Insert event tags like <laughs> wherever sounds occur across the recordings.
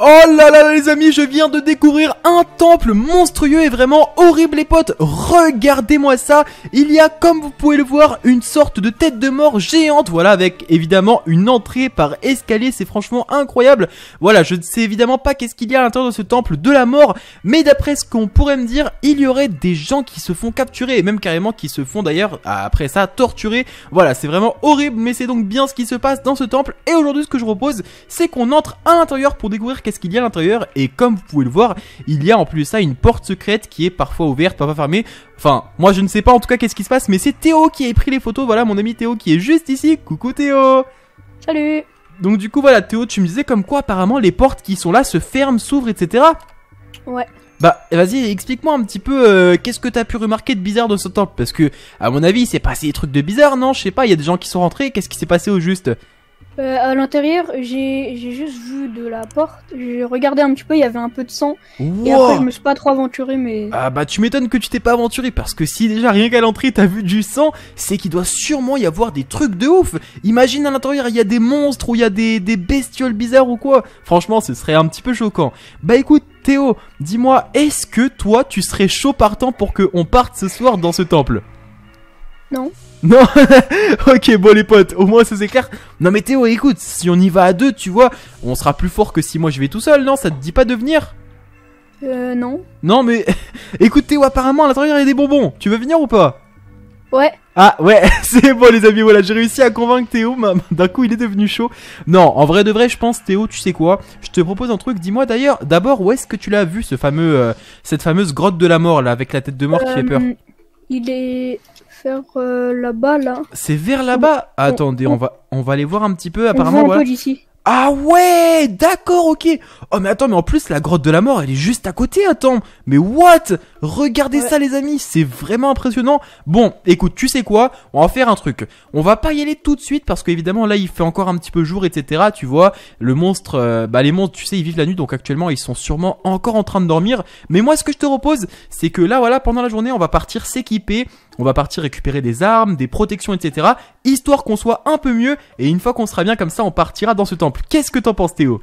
Oh là là les amis, je viens de découvrir un temple monstrueux et vraiment horrible les potes. Regardez-moi ça. Il y a comme vous pouvez le voir une sorte de tête de mort géante. Voilà avec évidemment une entrée par escalier. C'est franchement incroyable. Voilà je ne sais évidemment pas qu'est-ce qu'il y a à l'intérieur de ce temple de la mort. Mais d'après ce qu'on pourrait me dire, il y aurait des gens qui se font capturer et même carrément qui se font d'ailleurs après ça torturer. Voilà c'est vraiment horrible mais c'est donc bien ce qui se passe dans ce temple. Et aujourd'hui ce que je propose c'est qu'on entre à l'intérieur pour découvrir qu'est-ce qu'il y a à l'intérieur. Et comme vous pouvez le voir, il y a en plus ça une porte secrète qui est parfois ouverte, parfois fermée. Enfin, moi je ne sais pas en tout cas qu'est-ce qui se passe, mais c'est Théo qui a pris les photos. Voilà mon ami Théo qui est juste ici. Coucou Théo Salut Donc du coup voilà Théo, tu me disais comme quoi apparemment les portes qui sont là se ferment, s'ouvrent, etc. Ouais. Bah, vas-y, explique-moi un petit peu euh, qu'est-ce que t'as pu remarquer de bizarre dans ce temple Parce que, à mon avis, c'est s'est passé des trucs de bizarre, non Je sais pas, il y a des gens qui sont rentrés, qu'est-ce qui s'est passé au juste euh, à l'intérieur, j'ai juste vu de la porte. J'ai regardé un petit peu, il y avait un peu de sang. Et après, je me suis pas trop aventuré, mais. Ah bah, tu m'étonnes que tu t'es pas aventuré, parce que si déjà rien qu'à l'entrée t'as vu du sang, c'est qu'il doit sûrement y avoir des trucs de ouf. Imagine à l'intérieur, il y a des monstres ou il y a des, des bestioles bizarres ou quoi. Franchement, ce serait un petit peu choquant. Bah écoute, Théo, dis-moi, est-ce que toi tu serais chaud partant pour qu'on parte ce soir dans ce temple non. Non <laughs> Ok, bon les potes, au moins ça c'est clair. Non mais Théo, écoute, si on y va à deux, tu vois, on sera plus fort que si moi je vais tout seul, non Ça te dit pas de venir Euh, non. Non mais, <laughs> écoute Théo, apparemment à l'intérieur il y a des bonbons. Tu veux venir ou pas Ouais. Ah ouais, <laughs> c'est bon les amis, voilà, j'ai réussi à convaincre Théo, d'un coup il est devenu chaud. Non, en vrai de vrai, je pense Théo, tu sais quoi Je te propose un truc, dis-moi d'ailleurs, d'abord où est-ce que tu l'as vu ce fameux euh, cette fameuse grotte de la mort là avec la tête de mort qui fait euh, peur Il est vers euh, là-bas, là. C'est vers là-bas ah, Attendez, on... va, on va aller voir un petit peu, apparemment. On Ah ouais D'accord, ok Oh mais attends, mais en plus, la grotte de la mort, elle est juste à côté, attends Mais what Regardez ça les amis, c'est vraiment impressionnant. Bon, écoute, tu sais quoi On va faire un truc. On va pas y aller tout de suite parce qu'évidemment là il fait encore un petit peu jour, etc. Tu vois, le monstre, euh, bah les monstres, tu sais, ils vivent la nuit, donc actuellement ils sont sûrement encore en train de dormir. Mais moi ce que je te repose, c'est que là voilà, pendant la journée, on va partir s'équiper. On va partir récupérer des armes, des protections, etc. Histoire qu'on soit un peu mieux. Et une fois qu'on sera bien comme ça, on partira dans ce temple. Qu'est-ce que t'en penses, Théo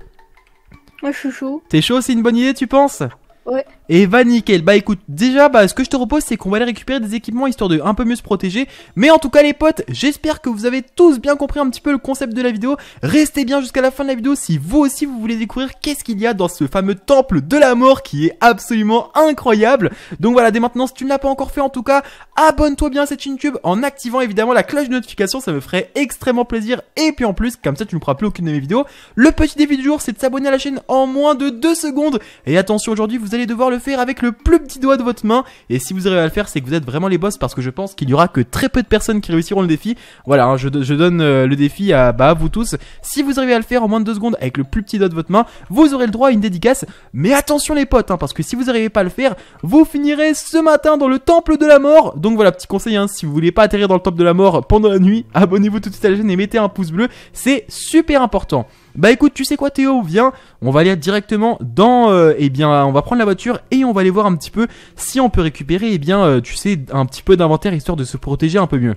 Moi, je suis chaud. T'es chaud, c'est une bonne idée, tu penses Ouais. Et va nickel. Bah écoute, déjà, bah ce que je te propose, c'est qu'on va aller récupérer des équipements histoire de un peu mieux se protéger. Mais en tout cas, les potes, j'espère que vous avez tous bien compris un petit peu le concept de la vidéo. Restez bien jusqu'à la fin de la vidéo si vous aussi vous voulez découvrir qu'est-ce qu'il y a dans ce fameux temple de la mort qui est absolument incroyable. Donc voilà, dès maintenant, si tu ne l'as pas encore fait, en tout cas, abonne-toi bien à cette chaîne YouTube en activant évidemment la cloche de notification, ça me ferait extrêmement plaisir. Et puis en plus, comme ça, tu ne feras plus aucune de mes vidéos. Le petit défi du jour, c'est de s'abonner à la chaîne en moins de 2 secondes. Et attention, aujourd'hui, vous allez devoir le faire avec le plus petit doigt de votre main. Et si vous arrivez à le faire, c'est que vous êtes vraiment les boss parce que je pense qu'il y aura que très peu de personnes qui réussiront le défi. Voilà, hein, je, donne euh, le défi à, bah, vous tous. Si vous arrivez à le faire en moins de 2 secondes avec le plus petit doigt de votre main, vous aurez le droit à une dédicace. Mais attention les potes, hein, parce que si vous n'arrivez pas à le faire, vous finirez ce matin dans le temple de la mort. Donc voilà, petit conseil, hein, si vous voulez pas atterrir dans le temple de la mort pendant la nuit, abonnez-vous tout de suite à la chaîne et mettez un pouce bleu. C'est super important. Bah écoute, tu sais quoi Théo, viens, on va aller directement dans, euh, eh bien, on va prendre la voiture et on va aller voir un petit peu si on peut récupérer, eh bien, euh, tu sais, un petit peu d'inventaire histoire de se protéger un peu mieux.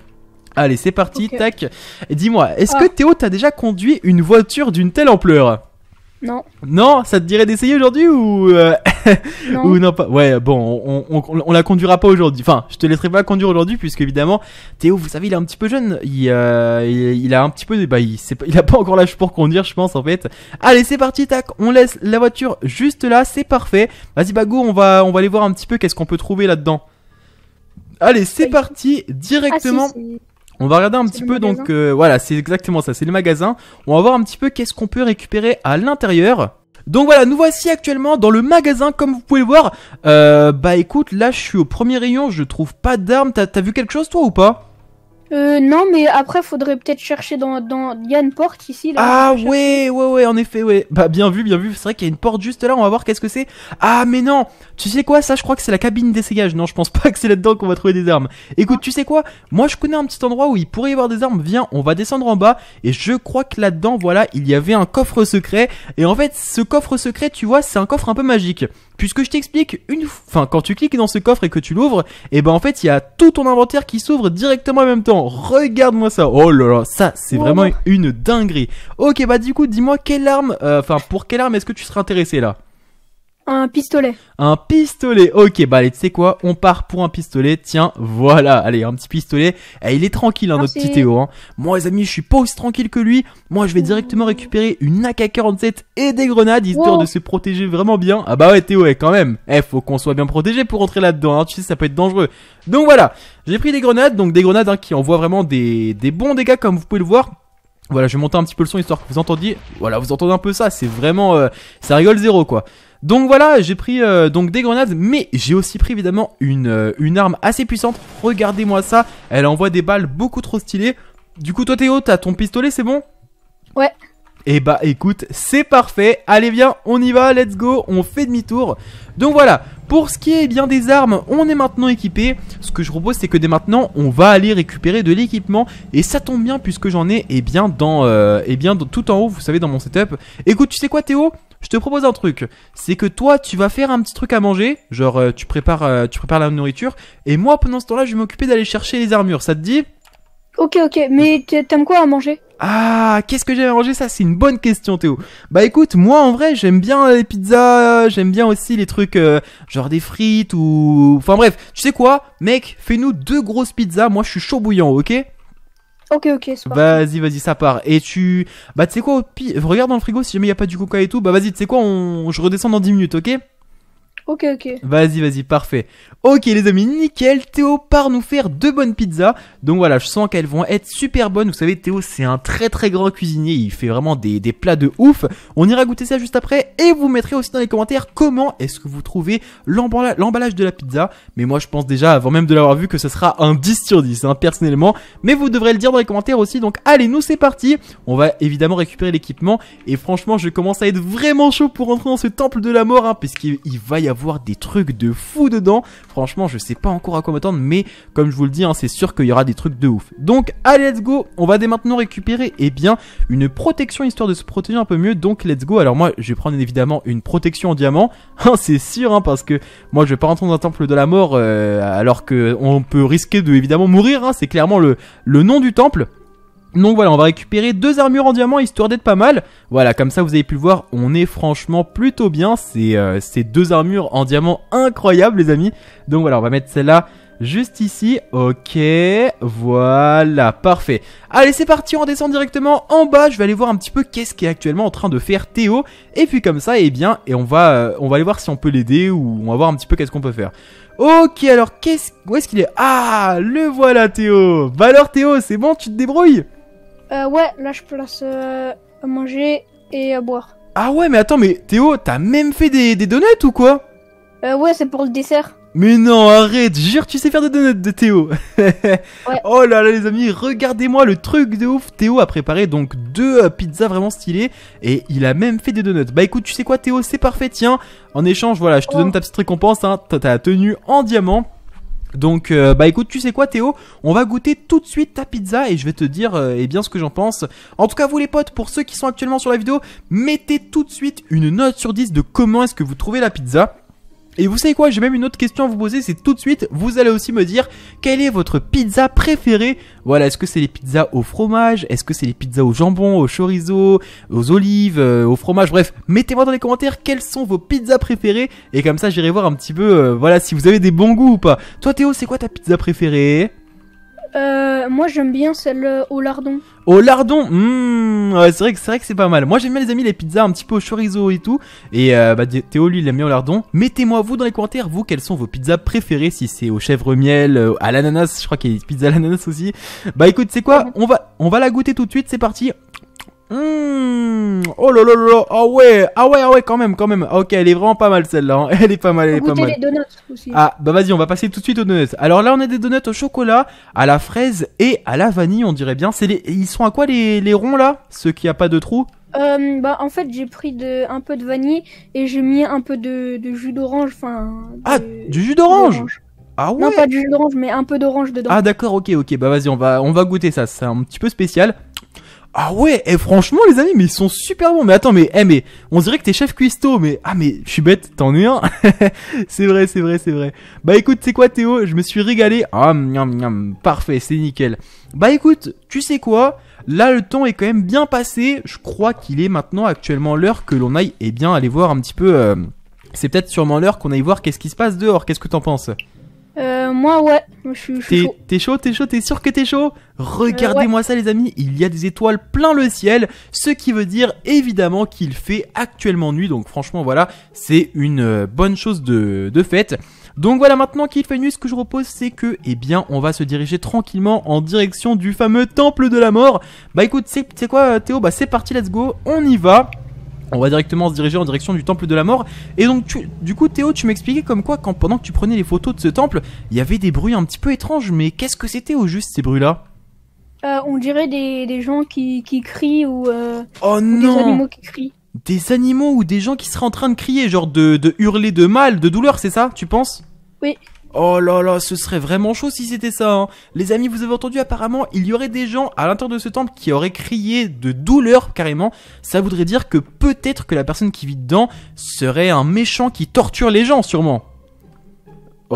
Allez, c'est parti, tac. Dis-moi, est-ce ah. que Théo t'a déjà conduit une voiture d'une telle ampleur non. Non, ça te dirait d'essayer aujourd'hui ou euh, <laughs> ou non pas. Ouais, bon, on, la conduira pas aujourd'hui. Enfin, je te laisserai pas conduire aujourd'hui puisque évidemment Théo, vous savez, il est un petit peu jeune. Il, euh, il, a un petit peu, bah, il, pas, il a pas encore l'âge pour conduire, je pense en fait. Allez, c'est parti, tac. On laisse la voiture juste là, c'est parfait. Vas-y, Bago, on va on va aller voir un petit peu qu'est-ce qu'on peut trouver là-dedans. Allez, c'est parti ah, directement. On va regarder un petit peu, donc euh, voilà, c'est exactement ça, c'est le magasin. On va voir un petit peu qu'est-ce qu'on peut récupérer à l'intérieur. Donc voilà, nous voici actuellement dans le magasin, comme vous pouvez le voir. Euh, bah écoute, là je suis au premier rayon, je trouve pas d'armes. T'as vu quelque chose toi ou pas euh, non, mais après, faudrait peut-être chercher dans. dans... Il y a une porte ici. Là, ah, ouais, ouais, ouais, en effet, ouais. Bah, bien vu, bien vu. C'est vrai qu'il y a une porte juste là. On va voir qu'est-ce que c'est. Ah, mais non Tu sais quoi Ça, je crois que c'est la cabine d'essayage. Non, je pense pas <laughs> que c'est là-dedans qu'on va trouver des armes. Écoute, tu sais quoi Moi, je connais un petit endroit où il pourrait y avoir des armes. Viens, on va descendre en bas. Et je crois que là-dedans, voilà, il y avait un coffre secret. Et en fait, ce coffre secret, tu vois, c'est un coffre un peu magique. Puisque je t'explique, une. Enfin, quand tu cliques dans ce coffre et que tu l'ouvres, et eh ben en fait, il y a tout ton inventaire qui s'ouvre directement en même temps regarde-moi ça. Oh là là, ça, c'est vraiment une dinguerie. Ok, bah du coup, dis-moi quelle arme, euh, enfin, pour quelle arme est-ce que tu serais intéressé là un pistolet. Un pistolet. Ok, bah allez, tu sais quoi On part pour un pistolet. Tiens, voilà. Allez, un petit pistolet. Eh, il est tranquille, hein, notre petit Théo. Hein. Moi, les amis, je suis pas aussi tranquille que lui. Moi, je vais directement récupérer une AK-47 et des grenades, histoire de se protéger vraiment bien. Ah bah ouais, Théo, eh, quand même. Eh, faut qu'on soit bien protégé pour rentrer là-dedans. Hein. Tu sais, ça peut être dangereux. Donc voilà, j'ai pris des grenades. Donc des grenades hein, qui envoient vraiment des, des bons dégâts, comme vous pouvez le voir. Voilà, je vais monter un petit peu le son histoire que vous entendiez. Voilà, vous entendez un peu ça, c'est vraiment euh, ça rigole zéro quoi. Donc voilà, j'ai pris euh, donc des grenades, mais j'ai aussi pris évidemment une, euh, une arme assez puissante. Regardez-moi ça, elle envoie des balles beaucoup trop stylées. Du coup, toi Théo, t'as ton pistolet, c'est bon Ouais. Et eh bah écoute, c'est parfait. Allez viens, on y va, let's go, on fait demi-tour. Donc voilà, pour ce qui est eh bien des armes, on est maintenant équipé. Ce que je propose c'est que dès maintenant, on va aller récupérer de l'équipement et ça tombe bien puisque j'en ai et eh bien dans euh, bien tout en haut, vous savez dans mon setup. Écoute, tu sais quoi Théo je te propose un truc. C'est que toi, tu vas faire un petit truc à manger. Genre, euh, tu, prépares, euh, tu prépares la nourriture. Et moi, pendant ce temps-là, je vais m'occuper d'aller chercher les armures. Ça te dit Ok, ok. Mais t'aimes quoi à manger ah, qu'est-ce que j'aime à manger Ça, c'est une bonne question, Théo. Bah écoute, moi en vrai, j'aime bien euh, les pizzas, j'aime bien aussi les trucs genre des frites ou... Enfin bref, tu sais quoi Mec, fais-nous deux grosses pizzas, moi je suis chaud bouillant, ok Ok, ok, c'est Vas-y, vas-y, ça part. Et tu. Bah, tu sais quoi, au regarde dans le frigo si jamais il a pas du coca et tout. Bah, vas-y, tu sais quoi, on... je redescends dans 10 minutes, ok Ok, ok. Vas-y, vas-y, parfait. Ok, les amis, nickel. Théo part nous faire deux bonnes pizzas. Donc voilà, je sens qu'elles vont être super bonnes. Vous savez, Théo, c'est un très très grand cuisinier. Il fait vraiment des, plats de ouf. On ira goûter ça juste après. Et vous mettrez aussi dans les commentaires comment est-ce que vous trouvez l'emballage de la pizza. Mais moi, je pense déjà, avant même de l'avoir vu, que ce sera un 10 sur 10, hein, personnellement. Mais vous devrez le dire dans les commentaires aussi. Donc allez, nous, c'est parti. On va évidemment récupérer l'équipement. Et franchement, je commence à être vraiment chaud pour rentrer dans ce temple de la mort, hein, puisqu'il va y avoir des trucs de fou dedans. Franchement, je sais pas encore à quoi m'attendre, mais comme je vous le dis, hein, c'est sûr qu'il y aura des trucs de ouf. Donc, allez, let's go On va dès maintenant récupérer, et eh bien, une protection, histoire de se protéger un peu mieux. Donc, let's go Alors moi, je vais prendre évidemment une protection en diamant. <laughs> Hein, c'est sûr, hein, parce que moi, je vais pas rentrer dans un temple de la mort, euh, alors que on peut risquer de, évidemment, mourir. C'est clairement le, le nom du temple. Donc voilà, on va récupérer deux armures en diamant histoire d'être pas mal. Voilà, comme ça vous avez pu le voir, on est franchement plutôt bien. C'est euh, ces deux armures en diamant incroyables les amis. Donc voilà, on va mettre celle-là juste ici. Ok, voilà, parfait. Allez, c'est parti, on descend directement en bas. Je vais aller voir un petit peu qu'est-ce qu'est actuellement en train de faire Théo. Et puis comme ça, eh bien, et on va, euh, on va aller voir si on peut l'aider ou on va voir un petit peu qu'est-ce qu'on peut faire. Ok, alors, qu'est-ce, où est-ce qu'il est Ah, le voilà Théo Bah alors Théo, c'est bon, tu te débrouilles euh, ouais, là je place à euh, manger et à euh, boire. Ah ouais, mais attends, mais Théo, t'as même fait des, des donuts ou quoi Euh, ouais, c'est pour le dessert. Mais non, arrête, jure, tu sais faire des donuts de Théo. <laughs> ouais. Oh là là, les amis, regardez-moi le truc de ouf. Théo a préparé donc deux euh, pizzas vraiment stylées et il a même fait des donuts. Bah écoute, tu sais quoi, Théo, c'est parfait, tiens. En échange, voilà, je te donne ta petite récompense, hein, t'as la tenue en diamant. Donc euh, bah écoute, tu sais quoi Théo, on va goûter tout de suite ta pizza et je vais te dire et euh, eh bien ce que j'en pense. En tout cas vous les potes, pour ceux qui sont actuellement sur la vidéo, mettez tout de suite une note sur 10 de comment est-ce que vous trouvez la pizza. Et vous savez quoi, j'ai même une autre question à vous poser, c'est tout de suite, vous allez aussi me dire quelle est votre pizza préférée. Voilà, est-ce que c'est les pizzas au fromage Est-ce que c'est les pizzas au jambon, au chorizo, aux olives, euh, au fromage Bref, mettez-moi dans les commentaires quelles sont vos pizzas préférées et comme ça j'irai voir un petit peu, euh, voilà, si vous avez des bons goûts ou pas. Toi Théo, c'est quoi ta pizza préférée euh, moi j'aime bien celle euh, au lardon. Au lardon, hmm, c'est vrai que c'est vrai que c'est pas mal. Moi j'aime bien les amis les pizzas un petit peu au chorizo et tout. Et euh, bah, Théo lui il aime bien au lardon. Mettez-moi vous dans les commentaires vous quelles sont vos pizzas préférées si c'est au chèvre miel, à l'ananas, je crois qu'il y a des pizzas à l'ananas aussi. Bah écoute c'est quoi, on va on va la goûter tout de suite, c'est parti. Mmh. Oh là là là, ah oh ouais, ah ouais, ah ouais, quand même, quand même. Ah, ok, elle est vraiment pas mal celle-là. Hein. <laughs> Elle est pas mal, elle est pas mal. les donuts aussi. Ah bah vas-y, on va passer tout de suite aux donuts. Alors là, on a des donuts au chocolat, à la fraise et à la vanille, on dirait bien. C'est les, ils sont à quoi les, les ronds là, ceux qui a pas de trou euh, Bah en fait, j'ai pris de un peu de vanille et j'ai mis un peu de, jus d'orange, enfin. Ah, du jus d'orange. Ah ouais. Non pas du jus d'orange, mais un peu d'orange dedans. Ah d'accord, ok, ok. Bah vas-y, on va on va goûter ça. C'est un petit peu spécial. Ah ouais, et eh, franchement les amis, mais ils sont super bons. Mais attends, mais eh mais on dirait que t'es chef cuisto mais ah mais je suis bête, t'en es <laughs> c'est vrai, c'est vrai, c'est vrai. Bah écoute, c'est quoi Théo Je me suis régalé. Ah miam miam, parfait, c'est nickel. Bah écoute, tu sais quoi Là le temps est quand même bien passé. Je crois qu'il est maintenant actuellement l'heure que l'on aille eh bien aller voir un petit peu euh, c'est peut-être sûrement l'heure qu'on aille voir qu'est-ce qui se passe dehors. Qu'est-ce que t'en penses euh, moi, ouais. Moi, je suis, chaud. T'es chaud, t'es chaud, t'es sûr que t'es chaud Regardez-moi euh, ça, les amis. Il y a des étoiles plein le ciel, ce qui veut dire évidemment qu'il fait actuellement nuit. Donc, franchement, voilà, c'est une euh, bonne chose de, de Donc voilà, maintenant qu'il fait nuit, ce que je repose, c'est que, eh bien, on va se diriger tranquillement en direction du fameux temple de la mort. Bah écoute, c'est quoi, euh, Théo Bah c'est parti, let's go, on y va. On va directement se diriger en direction du temple de la mort. Et donc, du coup, Théo, tu m'expliquais comme quoi, quand, pendant que tu prenais les photos de ce temple, il y avait des bruits un petit peu étranges. Mais qu'est-ce que c'était au juste ces bruits-là euh, On dirait des, gens qui, crient ou, euh, oh des animaux qui crient. Des animaux ou des gens qui seraient en train de crier, genre de, de hurler de mal, de douleur, c'est ça, tu penses Oui. Oh là là, ce serait vraiment chaud si c'était ça. Hein. Les amis, vous avez entendu apparemment, il y aurait des gens à l'intérieur de ce temple qui auraient crié de douleur carrément. Ça voudrait dire que peut-être que la personne qui vit dedans serait un méchant qui torture les gens sûrement.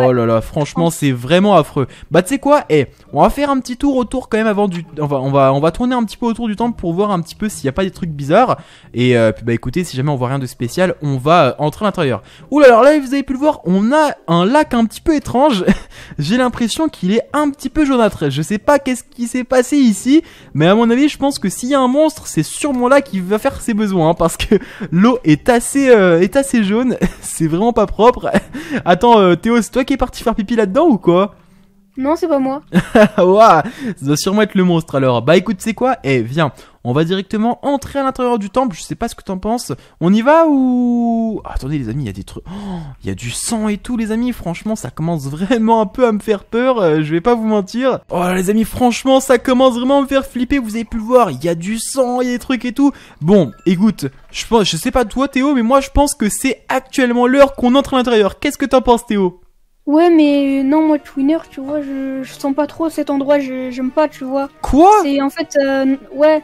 Oh là là, franchement, c'est vraiment affreux. Bah, tu sais quoi Eh, on va faire un petit tour autour quand même avant du. Enfin, on va, on va tourner un petit peu autour du temple pour voir un petit peu s'il n'y a pas des trucs bizarres. Et euh, puis, bah, écoutez, si jamais on voit rien de spécial, on va euh, entrer à l'intérieur. Ouh là, là, là, vous avez pu le voir, on a un lac un petit peu étrange. <laughs> J'ai l'impression qu'il est un petit peu jaunâtre. Je sais pas qu'est-ce qui s'est passé ici, mais à mon avis, je pense que s'il y a un monstre, c'est sûrement là qu'il va faire ses besoins. Hein, parce que <laughs> l'eau est assez, euh, est assez jaune. <laughs> c'est vraiment pas propre. Attends, Théo, c'est toi est parti faire pipi là-dedans ou quoi Non, c'est pas moi. <laughs> ça doit sûrement être le monstre alors. Bah écoute, c'est quoi Eh, viens, on va directement entrer à l'intérieur du temple. Je sais pas ce que t'en penses. On y va ou ah, Attendez les amis, il y a des trucs. Oh, il y a du sang et tout les amis. Franchement, ça commence vraiment un peu à me faire peur. Euh, je vais pas vous mentir. Oh les amis, franchement, ça commence vraiment à me faire flipper. Vous avez pu le voir. Il y a du sang, il y a des trucs et tout. Bon, écoute, je pense, je sais pas toi Théo, mais moi je pense que c'est actuellement l'heure qu'on entre à l'intérieur. Qu'est-ce que t'en penses Théo Ouais, mais euh, non, moi, Twinner, tu vois, je, sens pas trop cet endroit, j'aime pas, tu vois. Quoi C'est en fait, euh, ouais,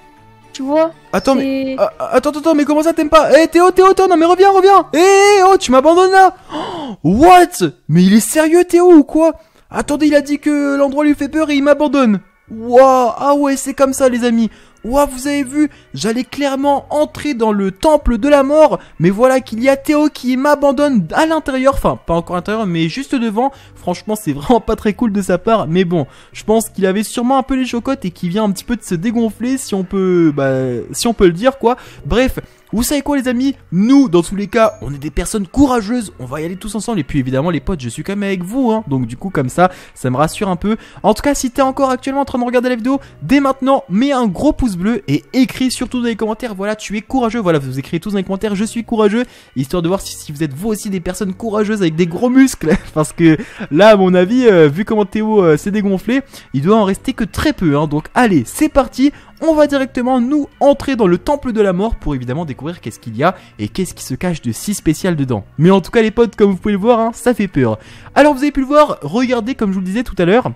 tu vois. Attends, mais. Ah, ah, attends, attends, mais comment ça t'aimes pas Eh, Théo, Théo, Théo, non, mais reviens, reviens Eh, eh, eh oh, tu m'abandonnes là <gasps> What Mais il est sérieux, Théo, ou quoi Attendez, il a dit que l'endroit lui fait peur et il m'abandonne. Waouh Ah ouais, c'est comme ça, les amis Ouah, vous avez vu, j'allais clairement entrer dans le temple de la mort, mais voilà qu'il y a Théo qui m'abandonne à l'intérieur, enfin pas encore à l'intérieur, mais juste devant. Franchement, c'est <laughs> vraiment pas très cool de sa part, mais bon, je pense qu'il avait sûrement un peu les chocottes et qu'il vient un petit peu de se dégonfler, si on peut, bah, si on peut le dire quoi. Bref, vous savez quoi les amis Nous, dans tous les cas, on est des personnes courageuses, on va y aller tous ensemble. Et puis évidemment les potes, je suis quand même avec vous, hein. donc du coup comme ça, ça me rassure un peu. En tout cas, si t'es encore actuellement en train de regarder la vidéo, dès maintenant, mets un gros pouce bleu et écris surtout dans les commentaires, voilà, tu es courageux, voilà, vous écrivez tous dans les commentaires, je suis courageux, histoire de voir si, vous êtes vous aussi des personnes courageuses avec des gros muscles, <laughs> parce que là, à mon avis, euh, vu comment Théo euh, s'est dégonflé, il doit en rester que très peu, hein. donc allez, c'est parti, on va directement nous entrer dans le temple de la mort pour évidemment découvrir qu'est-ce qu'il y a et qu'est-ce qui se cache de si spécial dedans. Mais en tout cas les potes, comme vous pouvez le voir, hein, ça fait peur. Alors vous avez pu le voir, regardez comme je vous le disais tout à l'heure,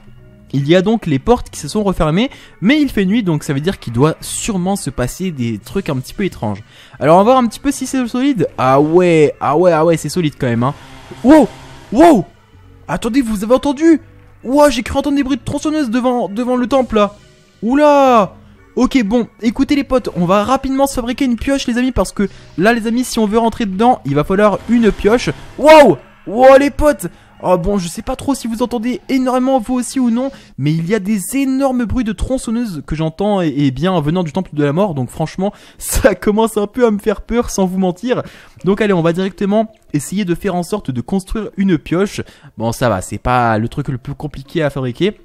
il y a donc les portes qui se sont refermées, mais il fait nuit, donc ça veut dire qu'il doit sûrement se passer des trucs un petit peu étranges. Alors on va voir un petit peu si c'est solide. Ah ouais, ah ouais, ah ouais, c'est solide quand même. Hein. Wow, wow Attendez, vous avez entendu Wow, j'ai cru entendre des bruits de tronçonneuses devant, devant le temple là. Oula Ok bon, écoutez les potes, on va rapidement se fabriquer une pioche les amis parce que là les amis si on veut rentrer dedans, il va falloir une pioche. Wow Wow les potes Oh bon, je sais pas trop si vous entendez énormément vous aussi ou non, mais il y a des énormes bruits de tronçonneuses que j'entends et, et, bien venant du temple de la mort, donc franchement, <laughs> ça commence un peu à me faire peur sans vous mentir. Donc allez, on va directement essayer de faire en sorte de construire une pioche. Bon, ça va, c'est pas le truc le plus compliqué à fabriquer.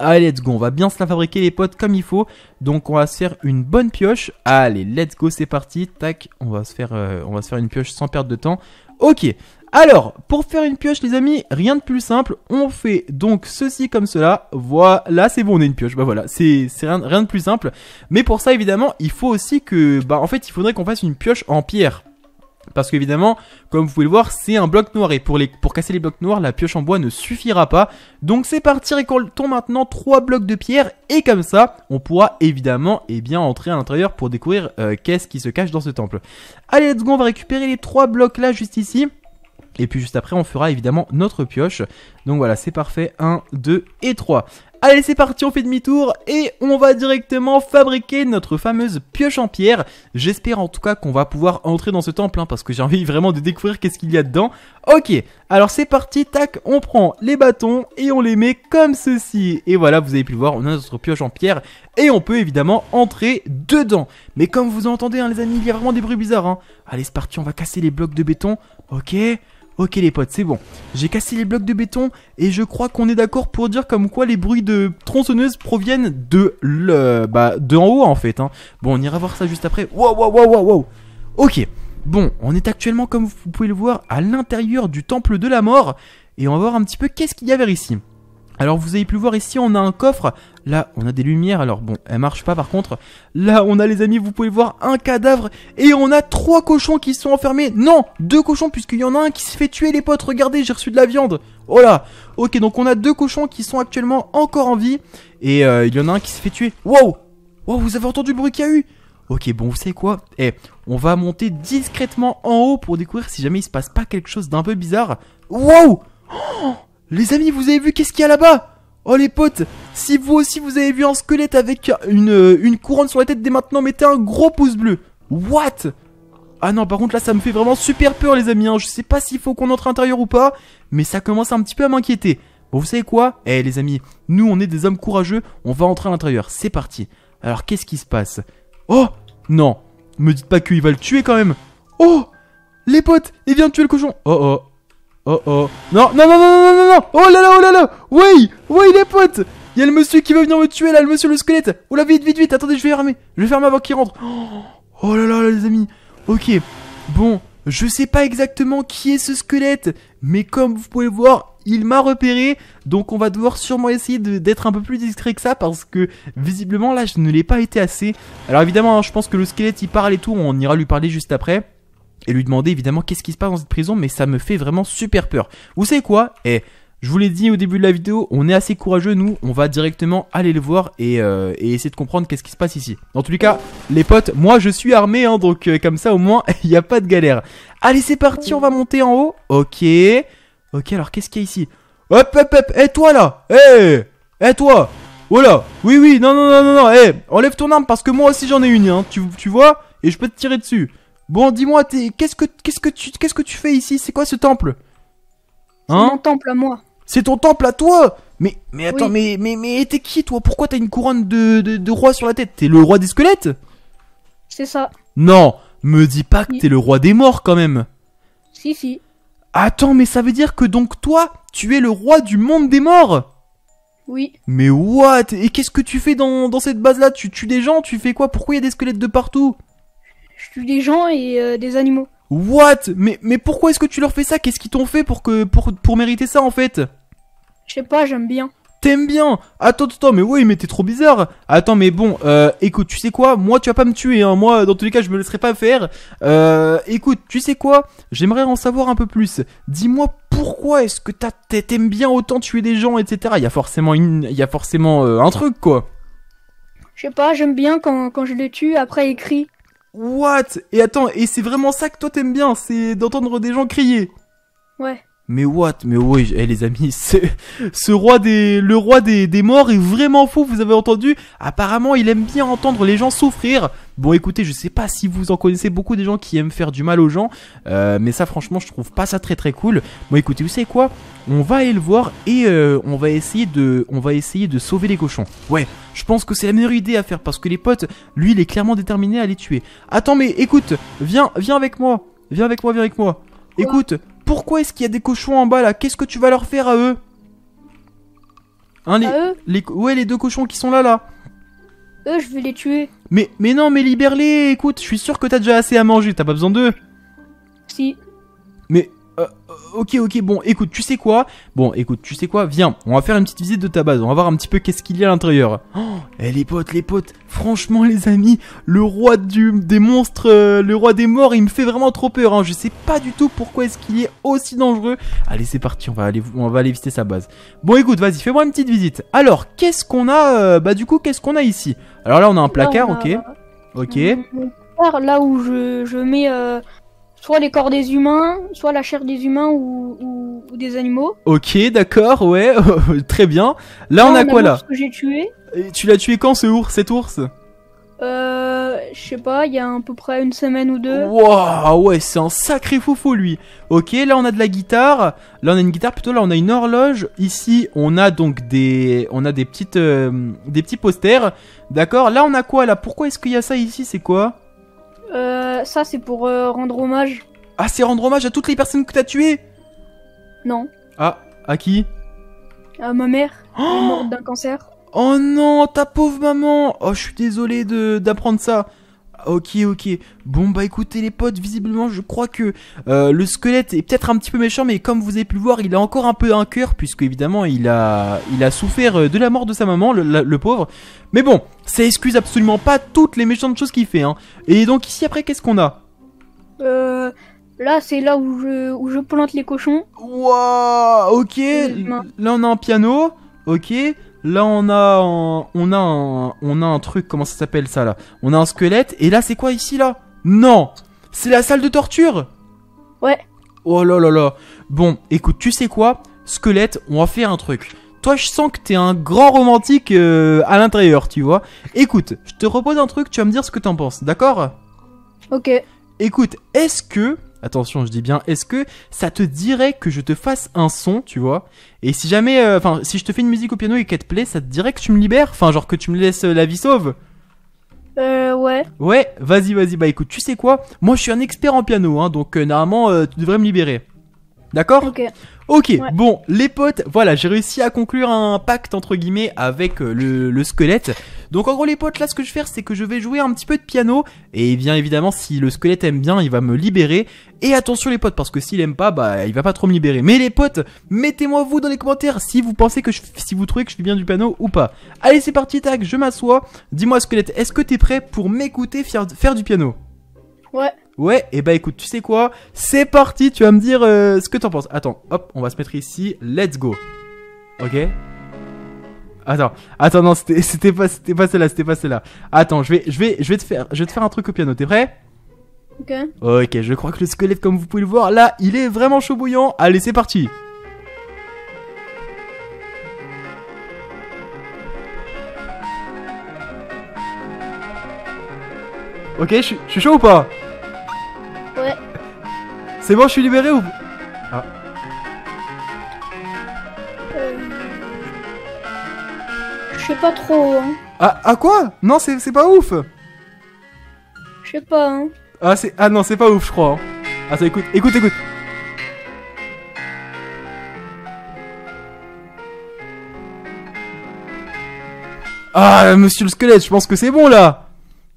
Allez, let's go, on va bien se la fabriquer les potes comme il faut. Donc on va se faire une bonne pioche. Allez, let's go, c'est parti. Tac, on va se faire, euh, on va se faire une pioche sans perdre de temps. Ok, alors, pour faire une pioche les amis, rien de plus simple, on fait donc ceci comme cela, voilà, c'est bon, on a une pioche, bah voilà, c'est rien, rien, de plus simple, mais pour ça évidemment, il faut aussi que, bah en fait, il faudrait qu'on fasse une pioche en pierre, parce qu'évidemment, comme vous pouvez le voir, c'est un bloc noir. Et pour, les, casser les blocs noirs, la pioche en bois ne suffira pas. Donc c'est parti, récoltons maintenant 3 blocs de pierre. Et comme ça, on pourra évidemment et eh bien, entrer à l'intérieur pour découvrir euh, qu'est-ce qui se cache dans ce temple. Allez, let's go, on va récupérer les 3 blocs là, juste ici. Et puis juste après, on fera évidemment notre pioche. Donc voilà, c'est parfait. 1, 2 et 3. Allez c'est parti, on fait demi-tour et on va directement fabriquer notre fameuse pioche en pierre. J'espère en tout cas qu'on va pouvoir entrer dans ce temple hein, parce que j'ai envie vraiment de découvrir qu'est-ce qu'il y a dedans. Ok, alors c'est parti, tac, on prend les bâtons et on les met comme ceci. Et voilà, vous avez pu le voir, on a notre pioche en pierre et on peut évidemment entrer dedans. Mais comme vous entendez hein, les amis, il y a vraiment des bruits bizarres. Hein. Allez c'est parti, on va casser les blocs de béton. Ok, Ok les potes, c'est bon. J'ai cassé les blocs de béton et je crois qu'on est d'accord pour dire comme quoi les bruits de tronçonneuse proviennent de le... Bah, de en haut en fait. Hein. Bon, on ira voir ça juste après. Wow, wow, wow, wow, wow. Ok. Bon, on est actuellement, comme vous pouvez le voir, à l'intérieur du temple de la mort. Et on va voir un petit peu qu'est-ce qu'il y a vers ici. Alors vous avez pu voir ici, on a un coffre. Là, on a des lumières. Alors bon, elles marche pas par contre. Là, on a les amis, vous pouvez voir un cadavre et on a trois cochons qui sont enfermés. Non, deux cochons puisqu'il y en a un qui se fait tuer les potes. Regardez, j'ai reçu de la viande. Oh là. OK, donc on a deux cochons qui sont actuellement encore en vie et euh, il y en a un qui se fait tuer. Wow Wow, vous avez entendu le bruit qu'il y a eu Ok, bon, vous savez quoi Eh, on va monter discrètement en haut pour découvrir si jamais il se passe pas quelque chose d'un peu bizarre. Wow oh les amis, vous avez vu qu'est-ce qu'il y a là-bas Oh les potes, si vous aussi vous avez vu un squelette avec euh, une, couronne sur la tête dès maintenant, mettez un gros pouce bleu. What Ah non, par contre là ça me fait vraiment super peur les amis, hein. je sais pas s'il faut qu'on entre à l'intérieur ou pas, mais ça commence un petit peu à m'inquiéter. Bon vous savez quoi Eh les amis, nous on est des hommes courageux, on va entrer à l'intérieur, c'est parti. Alors qu'est-ce qui se passe Oh Non Me dites pas qu'il va le tuer quand même Oh Les potes Il eh vient de tuer le cochon Oh oh Oh oh. Non, non, non, non, non, non, non. Oh là là, oh là là. Oui, oui, les potes. Il y a le monsieur qui veut venir me tuer là, le monsieur le squelette. Oh là, vite, vite, vite. Attendez, je vais fermer. Je vais fermer avant qu'il rentre. Oh, oh là là, les amis. Ok. Bon, je sais pas exactement qui est ce squelette, mais comme vous pouvez le voir, il m'a repéré, donc on va devoir sûrement essayer d'être un peu plus discret que ça, parce que visiblement là, je ne l'ai pas été assez. Alors évidemment, hein, je pense que le squelette, il parle et tout, on ira lui parler juste après et lui demander évidemment qu'est-ce qui se passe dans cette prison, mais ça me fait vraiment super peur. Vous savez quoi Eh, je vous l'ai dit au début de la vidéo, on est assez courageux, nous, on va directement aller le voir et, euh, essayer de comprendre qu'est-ce qui se passe ici. Dans tous les cas, les potes, moi je suis armé, hein, donc euh, comme ça au moins, <laughs> il n'y a pas de galère. Allez, c'est parti, on va monter en haut. Ok. Ok, alors qu'est-ce qu'il y a ici Hop, hop, hop, hé eh, toi là Hé eh. hey eh, toi Oh là Oui, oui, non, non, non, non, non, hé Enlève ton arme parce que moi aussi j'en ai une, hein, tu, tu vois Et je peux te tirer dessus. Bon, dis-moi, qu'est-ce que qu'est-ce que tu qu'est-ce que tu fais ici C'est quoi ce temple C'est hein? mon temple à moi. C'est ton temple à toi Mais mais attends, mais mais mais t'es qui toi Pourquoi t'as une couronne de, de, roi sur la tête T'es le roi des squelettes C'est ça. Non, me dis pas que t'es le roi des morts quand même. Si si. Attends, mais ça veut dire que donc toi, tu es le roi du monde des morts Oui. Mais what Et qu'est-ce que tu fais dans, dans cette base là Tu tues des gens Tu fais quoi Pourquoi il y a des squelettes de partout je tue des gens et euh, des animaux. What mais, mais pourquoi est-ce que tu leur fais ça Qu'est-ce qu'ils t'ont fait pour, que, pour, mériter ça en fait Je sais pas, j'aime bien. T'aimes bien Attends, attends, mais oui, mais t'es trop bizarre. Attends, mais bon, euh, écoute, tu sais quoi Moi, tu vas pas me tuer, hein. Moi, dans tous les cas, je me laisserai pas faire. Euh, écoute, tu sais quoi J'aimerais en savoir un peu plus. Dis-moi pourquoi est-ce que t'aimes bien autant tuer des gens, etc. Il y a forcément, une, il y a forcément un truc, quoi. Je sais pas, j'aime bien quand, quand je les tue, après, écrit. What Et attends, et c'est vraiment ça que toi t'aimes bien, c'est d'entendre des gens crier. Ouais. Mais what Mais oui, et eh, les amis, <laughs> ce roi des, le roi des, des morts est vraiment fou, vous avez entendu Apparemment, il aime bien entendre les gens souffrir. Bon, écoutez, je sais pas si vous en connaissez beaucoup des gens qui aiment faire du mal aux gens, euh, mais ça, franchement, je trouve pas ça très très cool. Bon, écoutez, vous savez quoi On va aller le voir et euh, on va essayer de, on va essayer de sauver les cochons. Ouais, je pense que c'est la meilleure idée à faire parce que les potes, lui, il est clairement déterminé à les tuer. Attends, mais écoute, viens, viens avec moi, viens avec moi, viens avec moi. Écoute, pourquoi est-ce qu'il y a des cochons en bas là Qu'est-ce que tu vas leur faire à eux Hein, les, à les, ouais, les deux cochons qui sont là, là. Eux, je vais les tuer. Mais, mais non, mais libère-les, écoute, je suis sûr que t'as déjà assez à manger, t'as pas besoin d'eux. Si. Euh, ok, ok, bon, écoute, tu sais quoi Bon, écoute, tu sais quoi Viens, on va faire une petite visite de ta base, on va voir un petit peu qu'est-ce qu'il y a à l'intérieur. Oh, eh, les potes, les potes, franchement, les amis, le roi des monstres, euh, le roi des morts, il me fait vraiment trop peur. Hein. Je sais pas du tout pourquoi est-ce qu'il est aussi dangereux. Allez, c'est parti, on va aller, on va aller visiter sa base. Bon, écoute, vas-y, fais-moi une petite visite. Alors, qu'est-ce qu'on a euh, Bah, du coup, qu'est-ce qu'on a ici Alors là, on a un placard, ok. ok. Ok. Là où je, je mets soit les corps des humains, soit la chair des humains ou, des animaux. Ok, d'accord, ouais, <laughs> très bien. Là, on, a quoi là j'ai tué. tu l'as tué quand ce ours, cet ours euh, je sais pas, il y a à peu près une semaine ou deux. Waouh, ouais, c'est un sacré foufou lui. Ok, là on a de la guitare. Là on a une guitare, plutôt là on a une horloge. Ici on a donc des, on a des petites, euh, des petits posters. D'accord. Là on a quoi là Pourquoi est-ce qu'il y a ça ici C'est quoi euh, ça, c'est pour euh, rendre hommage. Ah, c'est rendre hommage à toutes les personnes que t'as tuées Non. Ah, à qui À ma mère, oh morte d'un cancer. Oh non, ta pauvre maman Oh, je suis désolé d'apprendre ça ok, ok. Bon, bah écoutez les potes, visiblement, je crois que euh, le squelette est peut-être un petit peu méchant, mais comme vous avez pu le voir, il a encore un peu un cœur, puisque évidemment, il a, il a souffert euh, de la mort de sa maman, le, pauvre. Mais bon, ça excuse absolument pas toutes les méchantes choses qu'il fait. Hein. Et donc ici, après, qu'est-ce qu'on a Euh... Là, c'est là où je, où je plante les cochons. Wouah ok. Là, on a un piano. Ok. Là, on a un, on a on a un truc, comment ça s'appelle ça là On a un squelette, et là, c'est quoi ici là Non C'est la salle de torture Ouais. Oh là là là. Bon, écoute, tu sais quoi Squelette, on va faire un truc. Toi, je sens que t'es un grand romantique euh, à l'intérieur, tu vois. Écoute, je te repose un truc, tu vas me dire ce que t'en penses, d'accord Ok. Écoute, est-ce que Attention, je dis bien, est-ce que ça te dirait que je te fasse un son, tu vois Et si jamais, euh, enfin, si je te fais une musique au piano et qu'elle te plaît, ça te dirait que tu me libères Enfin, genre que tu me laisses euh, la vie sauve euh, ouais. Ouais, vas-y, vas-y. Bah écoute, tu sais quoi Moi, je suis un expert en piano, hein, donc euh, normalement, tu devrais me libérer. D'accord Ok. Ok, bon, les potes, voilà, j'ai réussi à conclure un pacte entre guillemets avec euh, le, squelette. Donc en gros les potes, là ce que je vais faire c'est que je vais jouer un petit peu de piano. Et bien évidemment si le squelette aime bien, il va me libérer. Et attention les potes, parce que s'il aime pas, bah il va pas trop me libérer. Mais les potes, mettez-moi vous dans les commentaires si vous pensez que je, si vous trouvez que je suis bien du piano ou pas. Allez c'est parti, tac, je m'assois. Dis-moi squelette, est-ce que t'es prêt pour m'écouter faire du piano Ouais. Ouais, et bah écoute, tu sais quoi C'est parti, tu vas me dire euh, ce que t'en penses. Attends, hop, on va se mettre ici. Let's go. Ok Attends, attends, non, c'était pas, pas celle-là, c'était pas cela Attends, je vais, je, vais, je, vais te faire, je vais te faire un truc au piano, t'es prêt Ok. Ok, je crois que le squelette, comme vous pouvez le voir, là, il est vraiment chaud bouillant. Allez, c'est parti Ok, je suis chaud ou pas c'est bon, je suis libéré ou... Ah. Je sais pas trop, hein. Ah, ah quoi Non, c'est pas ouf Je sais pas, hein. Ah, c'est... Ah non, c'est pas ouf, je crois. Hein. Ah, ça écoute, écoute, écoute. Ah, monsieur le squelette, je pense que c'est bon, là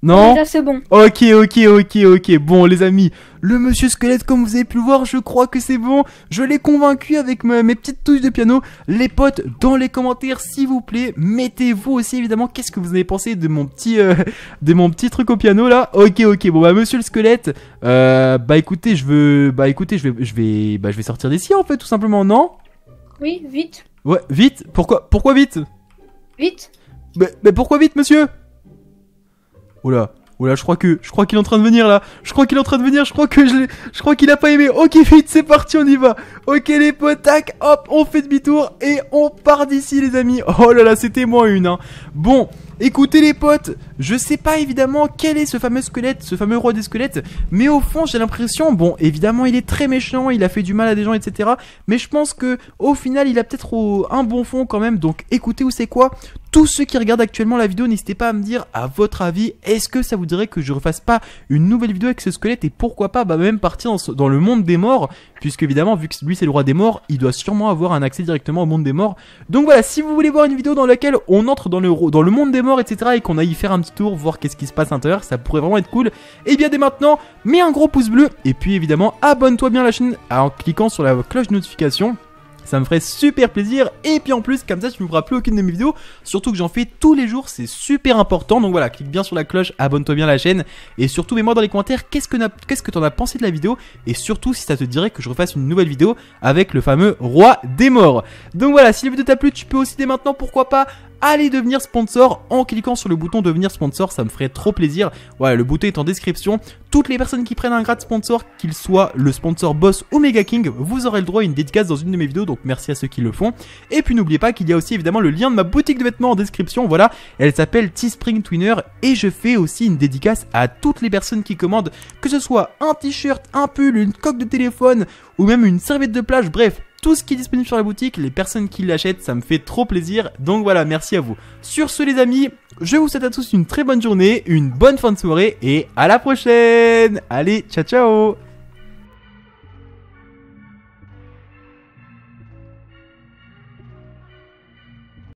non ah, c'est bon. Ok, ok, ok, ok. Bon, les amis, le monsieur squelette, comme vous avez pu le voir, je crois que c'est bon. Je l'ai convaincu avec mes petites touches de piano. Les potes, dans les commentaires, s'il vous plaît, mettez-vous aussi, évidemment, qu'est-ce que vous avez pensé de mon petit, euh, <laughs> de mon petit truc au piano, là. Ok, ok. Bon, bah, monsieur le squelette, euh, bah, écoutez, je veux, bah, écoutez, je vais, je vais, bah, je vais sortir d'ici, en fait, tout simplement, non Oui, vite. Ouais, vite Pourquoi, pourquoi vite Vite mais, mais pourquoi vite, monsieur Oula, oula, je crois que, je crois qu'il est en train de venir là. Je crois qu'il est en train de venir. Je crois que je, je crois qu'il a pas aimé. Ok, vite, c'est parti, on y va. Ok les potac. hop, on fait demi-tour et on part d'ici les amis. Oh là là, c'était moins une. Hein. Bon, Écoutez les potes, je sais pas évidemment quel est ce fameux squelette, ce fameux roi des squelettes, mais au fond j'ai l'impression, bon évidemment il est très méchant, il a fait du mal à des gens, etc. Mais je pense que au final il a peut-être un bon fond quand même, donc écoutez où c'est quoi. Tous ceux qui regardent actuellement la vidéo, n'hésitez pas à me dire à votre avis, est-ce que ça vous dirait que je refasse pas une nouvelle vidéo avec ce squelette et pourquoi pas bah même partir dans, dans le monde des morts puisque évidemment, vu que lui c'est le roi des morts, il doit sûrement avoir un accès directement au monde des morts. Donc voilà, si vous voulez voir une vidéo dans laquelle on entre dans le, dans le monde des morts, etc., et qu'on aille faire un petit tour, voir qu'est-ce qui se passe à l'intérieur, ça pourrait vraiment être cool. Et eh bien dès maintenant, mets un gros pouce bleu, et puis évidemment, abonne-toi bien à la chaîne en cliquant sur la cloche de notification ça me ferait super plaisir. Et puis en plus, comme ça, tu ne verras plus aucune de mes vidéos. Surtout que j'en fais tous les jours, c'est super important. Donc voilà, clique bien sur la cloche, abonne-toi bien à la chaîne. Et surtout, mets-moi dans les commentaires qu'est-ce que qu'est-ce que t'en as pensé de la vidéo. Et surtout, si ça te dirait que je refasse une nouvelle vidéo avec le fameux roi des morts. Donc voilà, si la vidéo t'a plu, tu peux aussi dès maintenant, pourquoi pas, allez devenir sponsor en cliquant sur le bouton devenir sponsor, ça me ferait trop plaisir. Voilà, le bouton est en description. Toutes les personnes qui prennent un grade sponsor, qu'il soit le sponsor boss ou Mega King, vous aurez le droit à une dédicace dans une de mes vidéos, donc merci à ceux qui le font. Et puis n'oubliez pas qu'il y a aussi évidemment le lien de ma boutique de vêtements en description, voilà, elle s'appelle Teespring Twinner et je fais aussi une dédicace à toutes les personnes qui commandent, que ce soit un t-shirt, un pull, une coque de téléphone ou même une serviette de plage, bref, tout ce qui est disponible sur la boutique, les personnes qui l'achètent, ça me fait trop plaisir. Donc voilà, merci à vous. Sur ce les amis, je vous souhaite à tous une très bonne journée, une bonne fin de soirée et à la prochaine. Allez, ciao ciao